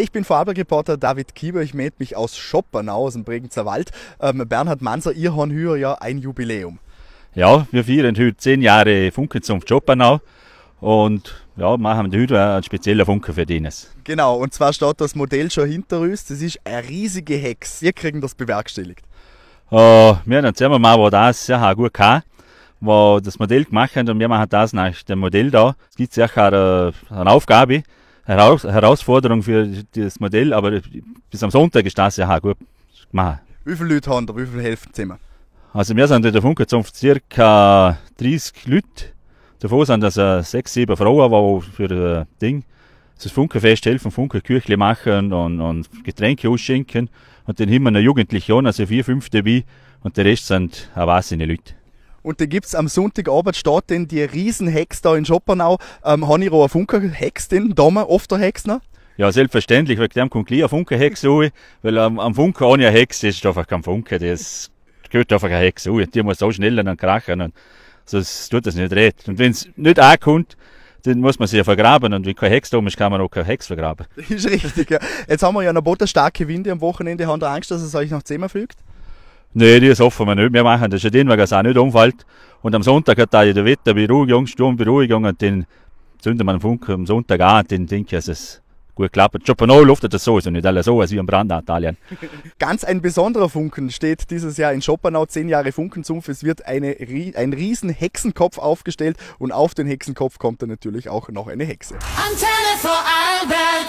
ich bin Vorarlberg-Reporter David Kieber. Ich melde mich aus Schoppernau, aus dem Bregenzer Wald. Ähm, Bernhard Manser, ihr habt heuer ja ein Jubiläum. Ja, wir feiern heute zehn Jahre Funkenzunft Schoppernau. Und ja, wir heute einen speziellen Funken für Dines. Genau, und zwar steht das Modell schon hinter uns. Das ist eine riesige Hex. Ihr kriegen das bewerkstelligt. Äh, wir erzählen wir mal, was das ja gut kann wo das Modell gemacht haben und wir machen das nach dem Modell da. Es gibt sicher eine, äh, eine Aufgabe, Heraus Herausforderung für das Modell, aber bis am Sonntag ist das ja auch gut gemacht. Wie viele Leute haben da, wie viele helfen zusammen? Also wir sind in der Funkerzunft circa 30 Leute. Davon sind das also 6, 7 Frauen, die für das äh, Ding das Funkerfest helfen, Funkerküchle machen und, und, Getränke ausschenken. Und dann haben wir noch Jugendliche also vier, fünf dabei. Und der Rest sind auch äh, Leute. Und da gibt's am Sonntagabend steht denn die Riesenhex da in Schoppernau. Ähm, habe ich auch eine Funkerhex denn, Dame, oft eine Hex noch? Ne? Ja, selbstverständlich, weil dem kommt gleich eine Funkerhex rein, weil am, am Funker ohne eine Hex ist einfach kein Funker, das gehört einfach eine Hex rein. Die muss so schnell dann krachen und sonst tut das nicht recht. Und wenn's nicht ankommt, dann muss man sie ja vergraben und wenn kein Hex da ist, kann man auch kein Hex vergraben. Ist richtig, ja. Jetzt haben wir ja noch botterstarke Winde am Wochenende, haben da Angst, dass es euch nach Zimmer fliegt? Nee, die hoffen wir nicht. Wir machen das schon den, weil es auch nicht umfällt. Und am Sonntag hat da der Wetter Beruhigung, Sturmberuhigung und dann zünden wir den Funken am Sonntag an. dann denke ich, dass es gut klappt. Schopenhauer luftet das sowieso nicht, alles so, als wie im Brandnatalien. Ganz ein besonderer Funken steht dieses Jahr in Schopenau, zehn Jahre Funkenzumpf. Es wird eine, ein riesen Hexenkopf aufgestellt und auf den Hexenkopf kommt dann natürlich auch noch eine Hexe. Antenne for Albert!